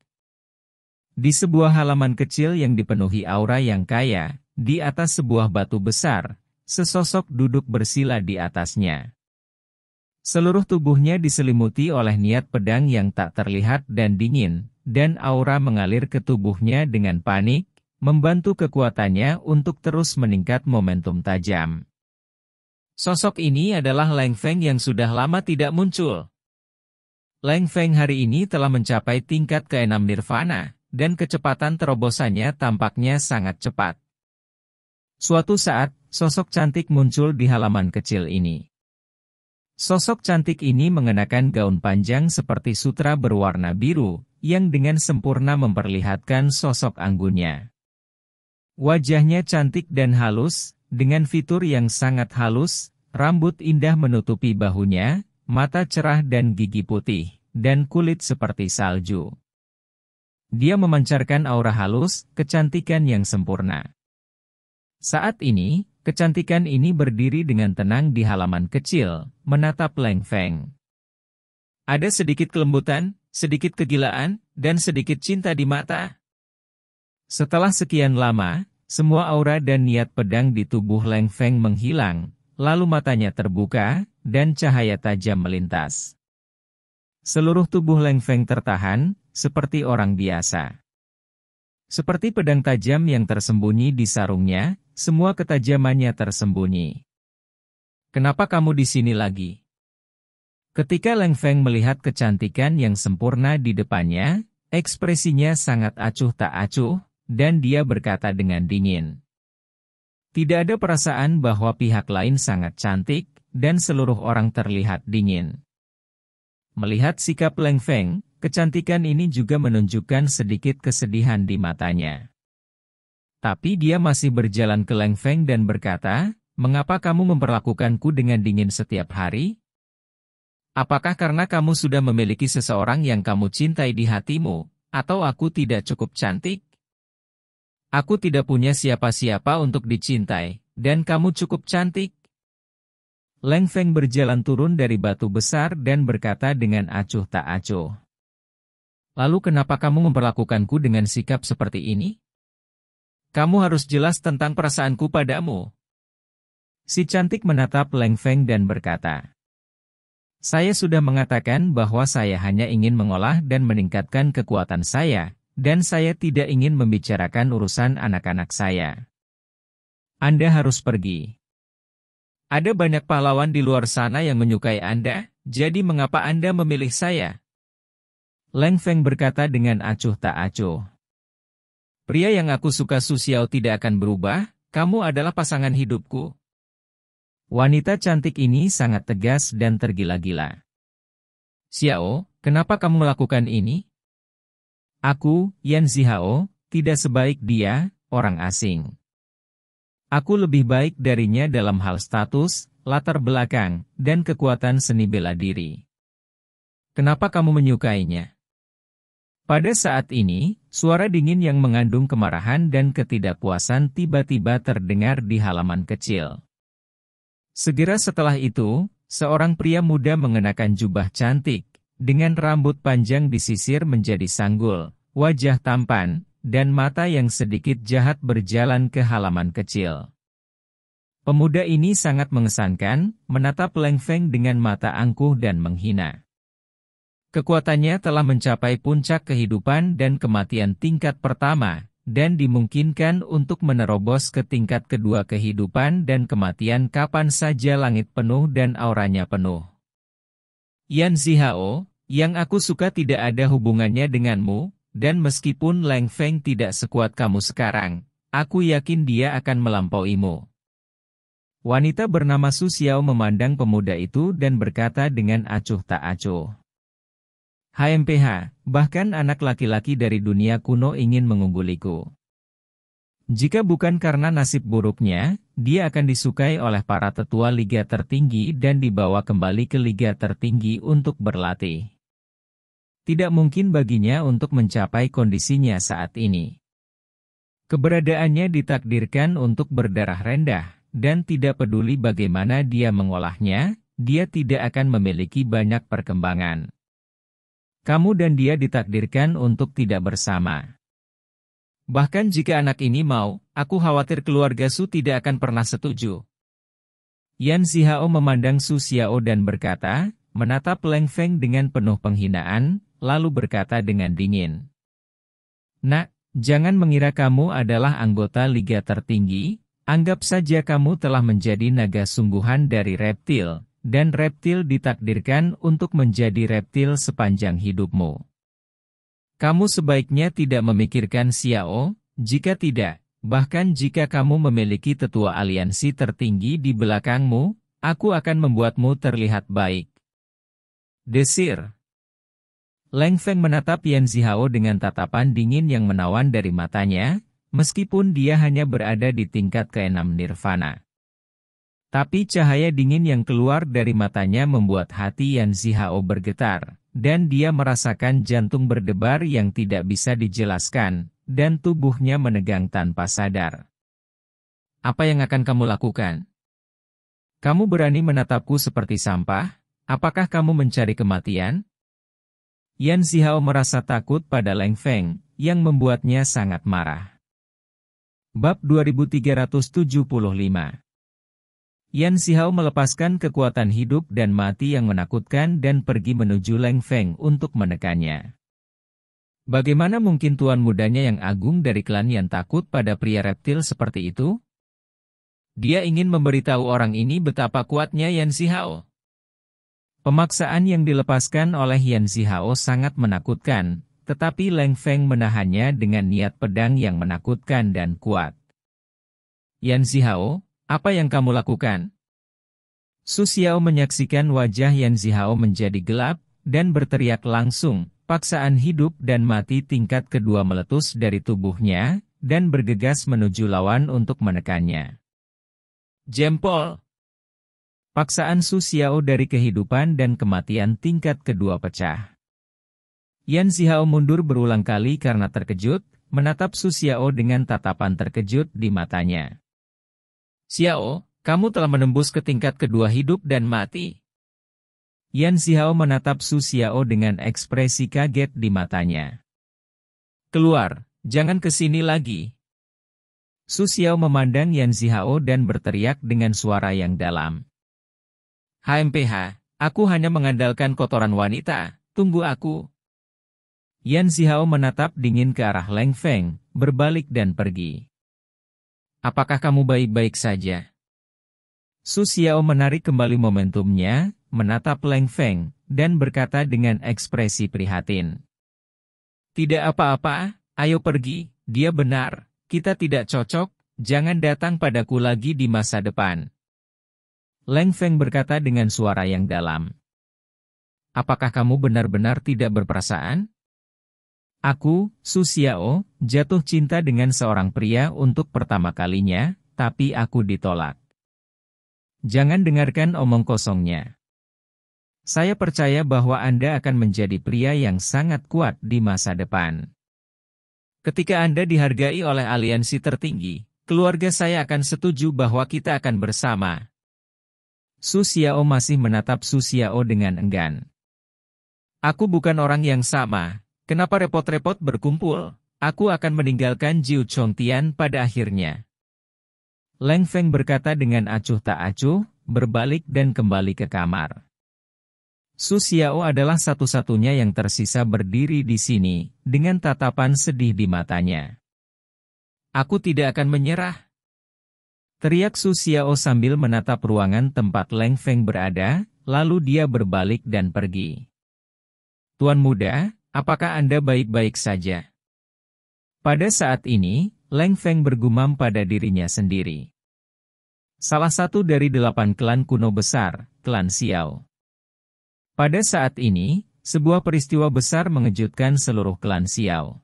Di sebuah halaman kecil yang dipenuhi aura yang kaya, di atas sebuah batu besar, Sesosok duduk bersila di atasnya. Seluruh tubuhnya diselimuti oleh niat pedang yang tak terlihat dan dingin, dan aura mengalir ke tubuhnya dengan panik, membantu kekuatannya untuk terus meningkat momentum tajam. Sosok ini adalah Leng Feng yang sudah lama tidak muncul. Leng Feng hari ini telah mencapai tingkat keenam nirvana, dan kecepatan terobosannya tampaknya sangat cepat. Suatu saat, sosok cantik muncul di halaman kecil ini. Sosok cantik ini mengenakan gaun panjang seperti sutra berwarna biru, yang dengan sempurna memperlihatkan sosok anggunnya. Wajahnya cantik dan halus, dengan fitur yang sangat halus, rambut indah menutupi bahunya, mata cerah dan gigi putih, dan kulit seperti salju. Dia memancarkan aura halus, kecantikan yang sempurna. Saat ini, Kecantikan ini berdiri dengan tenang di halaman kecil, menatap Leng Feng. Ada sedikit kelembutan, sedikit kegilaan, dan sedikit cinta di mata. Setelah sekian lama, semua aura dan niat pedang di tubuh Leng Feng menghilang, lalu matanya terbuka, dan cahaya tajam melintas. Seluruh tubuh Leng Feng tertahan, seperti orang biasa. Seperti pedang tajam yang tersembunyi di sarungnya, semua ketajamannya tersembunyi. Kenapa kamu di sini lagi? Ketika Leng Feng melihat kecantikan yang sempurna di depannya, ekspresinya sangat acuh tak acuh, dan dia berkata dengan dingin. Tidak ada perasaan bahwa pihak lain sangat cantik, dan seluruh orang terlihat dingin. Melihat sikap Leng Feng, kecantikan ini juga menunjukkan sedikit kesedihan di matanya. Tapi dia masih berjalan ke Leng Feng dan berkata, Mengapa kamu memperlakukanku dengan dingin setiap hari? Apakah karena kamu sudah memiliki seseorang yang kamu cintai di hatimu, atau aku tidak cukup cantik? Aku tidak punya siapa-siapa untuk dicintai, dan kamu cukup cantik. Leng Feng berjalan turun dari batu besar dan berkata dengan acuh tak acuh. Lalu kenapa kamu memperlakukanku dengan sikap seperti ini? Kamu harus jelas tentang perasaanku padamu. Si cantik menatap Leng Feng dan berkata, Saya sudah mengatakan bahwa saya hanya ingin mengolah dan meningkatkan kekuatan saya, dan saya tidak ingin membicarakan urusan anak-anak saya. Anda harus pergi. Ada banyak pahlawan di luar sana yang menyukai Anda, jadi mengapa Anda memilih saya? Leng Feng berkata dengan acuh tak acuh. Pria yang aku suka sosial tidak akan berubah, kamu adalah pasangan hidupku. Wanita cantik ini sangat tegas dan tergila-gila. Xiao, kenapa kamu melakukan ini? Aku, Yan Zihao, tidak sebaik dia, orang asing. Aku lebih baik darinya dalam hal status, latar belakang, dan kekuatan seni bela diri. Kenapa kamu menyukainya? Pada saat ini, suara dingin yang mengandung kemarahan dan ketidakpuasan tiba-tiba terdengar di halaman kecil. Segera setelah itu, seorang pria muda mengenakan jubah cantik, dengan rambut panjang disisir menjadi sanggul, wajah tampan, dan mata yang sedikit jahat berjalan ke halaman kecil. Pemuda ini sangat mengesankan, menatap Leng Feng dengan mata angkuh dan menghina. Kekuatannya telah mencapai puncak kehidupan dan kematian tingkat pertama, dan dimungkinkan untuk menerobos ke tingkat kedua kehidupan dan kematian kapan saja langit penuh dan auranya penuh. Yan Zihao, yang aku suka tidak ada hubungannya denganmu, dan meskipun Leng Feng tidak sekuat kamu sekarang, aku yakin dia akan melampauimu. Wanita bernama Su Xiao memandang pemuda itu dan berkata dengan acuh tak acuh. HMPH, bahkan anak laki-laki dari dunia kuno ingin mengungguliku. Jika bukan karena nasib buruknya, dia akan disukai oleh para tetua liga tertinggi dan dibawa kembali ke liga tertinggi untuk berlatih. Tidak mungkin baginya untuk mencapai kondisinya saat ini. Keberadaannya ditakdirkan untuk berdarah rendah, dan tidak peduli bagaimana dia mengolahnya, dia tidak akan memiliki banyak perkembangan. Kamu dan dia ditakdirkan untuk tidak bersama. Bahkan jika anak ini mau, aku khawatir keluarga Su tidak akan pernah setuju. Yan Zihao memandang Su Xiao dan berkata, menatap Leng Feng dengan penuh penghinaan, lalu berkata dengan dingin. Nak, jangan mengira kamu adalah anggota liga tertinggi, anggap saja kamu telah menjadi naga sungguhan dari reptil, dan reptil ditakdirkan untuk menjadi reptil sepanjang hidupmu. Kamu sebaiknya tidak memikirkan Xiao, jika tidak, bahkan jika kamu memiliki tetua aliansi tertinggi di belakangmu, aku akan membuatmu terlihat baik. Desir Leng Feng menatap Yan Zihao dengan tatapan dingin yang menawan dari matanya, meskipun dia hanya berada di tingkat keenam nirvana. Tapi cahaya dingin yang keluar dari matanya membuat hati Yan Zihao bergetar, dan dia merasakan jantung berdebar yang tidak bisa dijelaskan, dan tubuhnya menegang tanpa sadar. Apa yang akan kamu lakukan? Kamu berani menatapku seperti sampah? Apakah kamu mencari kematian? Yan Zihao merasa takut pada Leng Feng, yang membuatnya sangat marah. Bab 2375 Yan Xihao melepaskan kekuatan hidup dan mati yang menakutkan dan pergi menuju Leng Feng untuk menekannya. Bagaimana mungkin tuan mudanya yang agung dari klan Yan takut pada pria reptil seperti itu? Dia ingin memberitahu orang ini betapa kuatnya Yan Xihao. Pemaksaan yang dilepaskan oleh Yan Xihao sangat menakutkan, tetapi Leng Feng menahannya dengan niat pedang yang menakutkan dan kuat. Yan Xihao, apa yang kamu lakukan? Su Xiao menyaksikan wajah Yan Zihao menjadi gelap, dan berteriak langsung, paksaan hidup dan mati tingkat kedua meletus dari tubuhnya, dan bergegas menuju lawan untuk menekannya. Jempol Paksaan Su Xiao dari kehidupan dan kematian tingkat kedua pecah. Yan Zihao mundur berulang kali karena terkejut, menatap Su Xiao dengan tatapan terkejut di matanya. Xiao, kamu telah menembus ke tingkat kedua hidup dan mati. Yan Xiao menatap Su Xiao dengan ekspresi kaget di matanya. Keluar, jangan ke sini lagi. Su Xiao memandang Yan Xiao dan berteriak dengan suara yang dalam. HMPH, aku hanya mengandalkan kotoran wanita, tunggu aku. Yan Xiao menatap dingin ke arah Leng Feng, berbalik dan pergi. Apakah kamu baik-baik saja? Su Xiao menarik kembali momentumnya, menatap Leng Feng, dan berkata dengan ekspresi prihatin. Tidak apa-apa, ayo pergi, dia benar, kita tidak cocok, jangan datang padaku lagi di masa depan. Leng Feng berkata dengan suara yang dalam. Apakah kamu benar-benar tidak berperasaan? Aku, Su Xiao, jatuh cinta dengan seorang pria untuk pertama kalinya, tapi aku ditolak. Jangan dengarkan omong kosongnya. Saya percaya bahwa Anda akan menjadi pria yang sangat kuat di masa depan. Ketika Anda dihargai oleh aliansi tertinggi, keluarga saya akan setuju bahwa kita akan bersama. Su Xiao masih menatap Su Xiao dengan enggan. Aku bukan orang yang sama, Kenapa repot-repot berkumpul? Aku akan meninggalkan Jiu Tian pada akhirnya. Leng Feng berkata dengan acuh tak acuh, berbalik dan kembali ke kamar. Su Xiao adalah satu-satunya yang tersisa berdiri di sini, dengan tatapan sedih di matanya. Aku tidak akan menyerah. Teriak Su Xiao sambil menatap ruangan tempat Leng Feng berada, lalu dia berbalik dan pergi. Tuan muda, Apakah Anda baik-baik saja? Pada saat ini, Leng Feng bergumam pada dirinya sendiri. Salah satu dari delapan klan kuno besar, klan Xiao. Pada saat ini, sebuah peristiwa besar mengejutkan seluruh klan Xiao.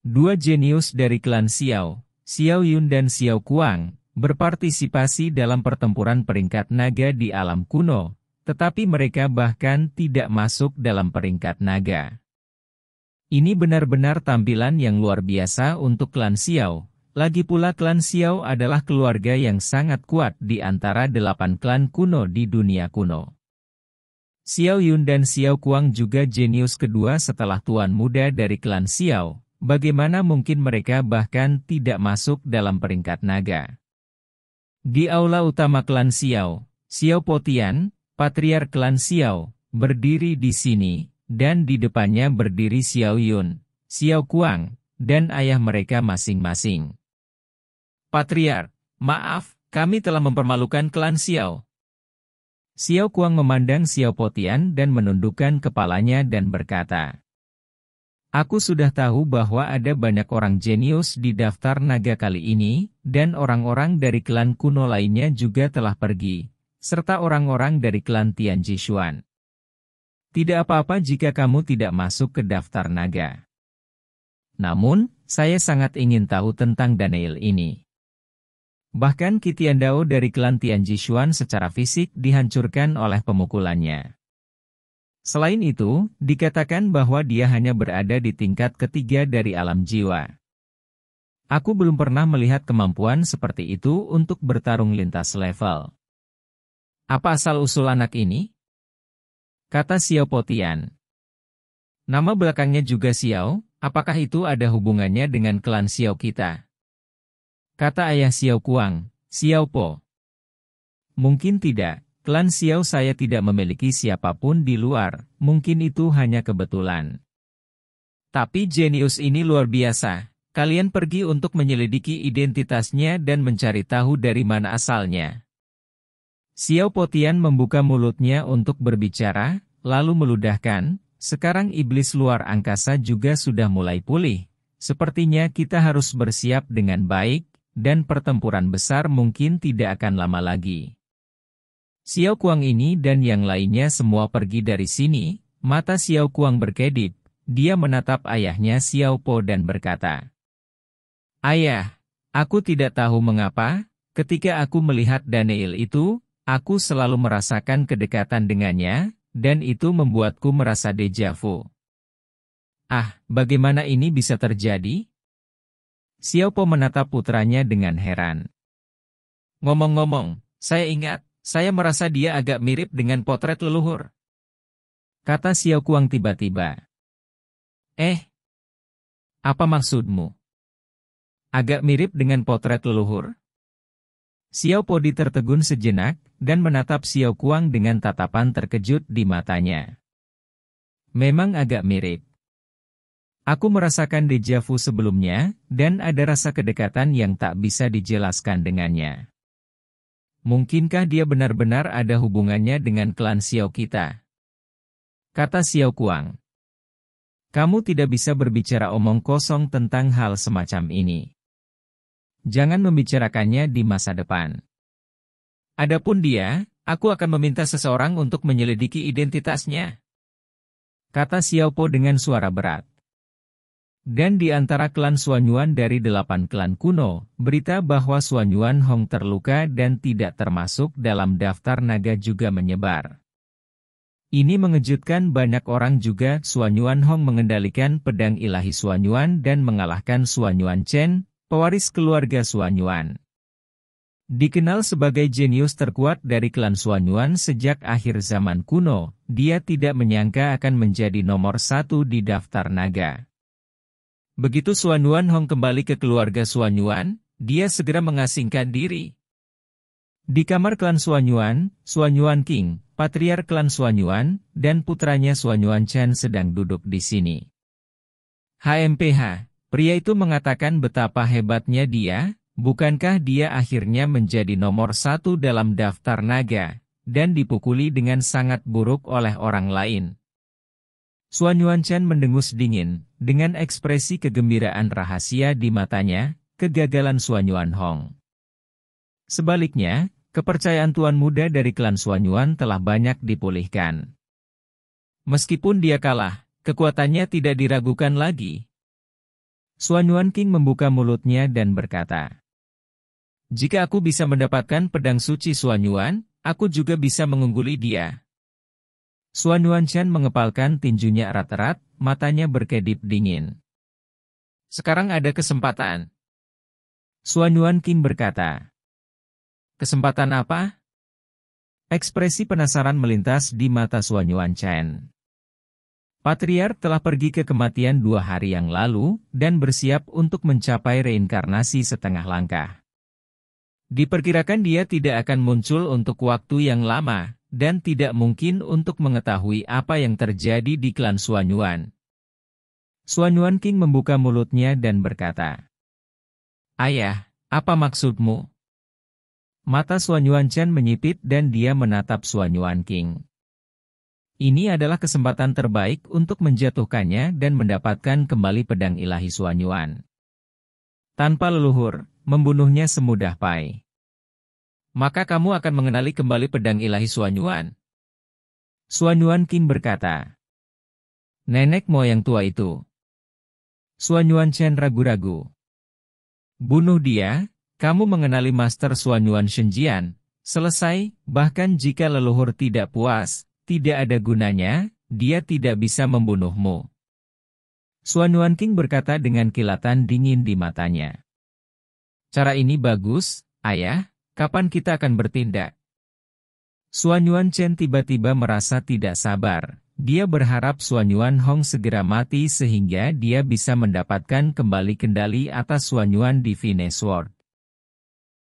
Dua jenius dari klan Xiao, Xiao Yun dan Xiao Kuang, berpartisipasi dalam pertempuran peringkat naga di alam kuno, tetapi mereka bahkan tidak masuk dalam peringkat naga. Ini benar-benar tampilan yang luar biasa untuk klan Xiao. Lagi pula klan Xiao adalah keluarga yang sangat kuat di antara delapan klan kuno di dunia kuno. Xiao Yun dan Xiao Kuang juga jenius kedua setelah tuan muda dari klan Xiao. Bagaimana mungkin mereka bahkan tidak masuk dalam peringkat naga? Di aula utama klan Xiao, Xiao Potian, patriar klan Xiao, berdiri di sini, dan di depannya berdiri Xiao Yun, Xiao Kuang, dan ayah mereka masing-masing. Patriar, maaf, kami telah mempermalukan klan Xiao. Xiao Kuang memandang Xiao Potian dan menundukkan kepalanya dan berkata, Aku sudah tahu bahwa ada banyak orang jenius di daftar naga kali ini, dan orang-orang dari klan kuno lainnya juga telah pergi, serta orang-orang dari klan Tian Jishuan. Tidak apa-apa jika kamu tidak masuk ke daftar naga. Namun, saya sangat ingin tahu tentang Daniel ini. Bahkan Kitian Dao dari klan Tianji Xuan secara fisik dihancurkan oleh pemukulannya. Selain itu, dikatakan bahwa dia hanya berada di tingkat ketiga dari alam jiwa. Aku belum pernah melihat kemampuan seperti itu untuk bertarung lintas level. Apa asal-usul anak ini? kata Xiao Potian. Nama belakangnya juga Xiao, apakah itu ada hubungannya dengan klan Xiao kita? Kata ayah Xiao Kuang, Xiao Po. Mungkin tidak, klan Xiao saya tidak memiliki siapapun di luar, mungkin itu hanya kebetulan. Tapi jenius ini luar biasa, kalian pergi untuk menyelidiki identitasnya dan mencari tahu dari mana asalnya. Xiao Potian membuka mulutnya untuk berbicara, lalu meludahkan, sekarang iblis luar angkasa juga sudah mulai pulih. Sepertinya kita harus bersiap dengan baik, dan pertempuran besar mungkin tidak akan lama lagi. Xiao Kuang ini dan yang lainnya semua pergi dari sini, mata Xiao Kuang berkedip, dia menatap ayahnya Xiao Po dan berkata, Ayah, aku tidak tahu mengapa, ketika aku melihat Daniel itu, Aku selalu merasakan kedekatan dengannya, dan itu membuatku merasa dejavu. Ah, bagaimana ini bisa terjadi? Xiaopo menatap putranya dengan heran. Ngomong-ngomong, saya ingat, saya merasa dia agak mirip dengan potret leluhur. Kata Xiao Kuang tiba-tiba. Eh, apa maksudmu? Agak mirip dengan potret leluhur? Xiao Podi tertegun sejenak, dan menatap Xiao Kuang dengan tatapan terkejut di matanya. Memang agak mirip. Aku merasakan dejavu sebelumnya, dan ada rasa kedekatan yang tak bisa dijelaskan dengannya. Mungkinkah dia benar-benar ada hubungannya dengan klan Xiao kita? Kata Xiao Kuang. Kamu tidak bisa berbicara omong kosong tentang hal semacam ini. Jangan membicarakannya di masa depan. Adapun dia, aku akan meminta seseorang untuk menyelidiki identitasnya. Kata Xiao Po dengan suara berat. Dan di antara klan Suanyuan dari delapan klan kuno, berita bahwa Suanyuan Hong terluka dan tidak termasuk dalam daftar naga juga menyebar. Ini mengejutkan banyak orang juga Suanyuan Hong mengendalikan pedang ilahi Suanyuan dan mengalahkan Suanyuan Chen, pewaris keluarga Suanyuan. Dikenal sebagai jenius terkuat dari klan Yuan sejak akhir zaman kuno, dia tidak menyangka akan menjadi nomor satu di daftar naga. Begitu Yuan Hong kembali ke keluarga Yuan, dia segera mengasingkan diri. Di kamar klan Xuan Yuan King, patriar klan Yuan, dan putranya Yuan Chen sedang duduk di sini. HMPH, pria itu mengatakan betapa hebatnya dia, Bukankah dia akhirnya menjadi nomor satu dalam daftar naga, dan dipukuli dengan sangat buruk oleh orang lain? Suan Chen mendengus dingin, dengan ekspresi kegembiraan rahasia di matanya, kegagalan Suan Yuan Hong. Sebaliknya, kepercayaan tuan muda dari klan Suan Yuan telah banyak dipulihkan. Meskipun dia kalah, kekuatannya tidak diragukan lagi. Suan Yuan King membuka mulutnya dan berkata, jika aku bisa mendapatkan pedang suci Suanyuan, aku juga bisa mengungguli dia. Suanyuan Chen mengepalkan tinjunya erat-erat, matanya berkedip dingin. Sekarang ada kesempatan. Suanyuan Kim berkata. Kesempatan apa? Ekspresi penasaran melintas di mata Suanyuan Chen. Patriar telah pergi ke kematian dua hari yang lalu dan bersiap untuk mencapai reinkarnasi setengah langkah. Diperkirakan dia tidak akan muncul untuk waktu yang lama, dan tidak mungkin untuk mengetahui apa yang terjadi di klan Suanyuan. Suanyuan King membuka mulutnya dan berkata, Ayah, apa maksudmu? Mata Suanyuan Chen menyipit dan dia menatap Suanyuan King. Ini adalah kesempatan terbaik untuk menjatuhkannya dan mendapatkan kembali pedang ilahi Suanyuan. Tanpa leluhur, membunuhnya semudah pai maka kamu akan mengenali kembali pedang ilahi Suanyuan. Suanyuan Qin berkata, Nenek moyang tua itu. Suanyuan Chen ragu-ragu. Bunuh dia, kamu mengenali Master Suanyuan Shenjian. Selesai, bahkan jika leluhur tidak puas, tidak ada gunanya, dia tidak bisa membunuhmu. Suanyuan King berkata dengan kilatan dingin di matanya. Cara ini bagus, ayah, Kapan kita akan bertindak? Suan Yuan Chen tiba-tiba merasa tidak sabar. Dia berharap Suan Yuan Hong segera mati sehingga dia bisa mendapatkan kembali kendali atas Suan Yuan Divine Sword.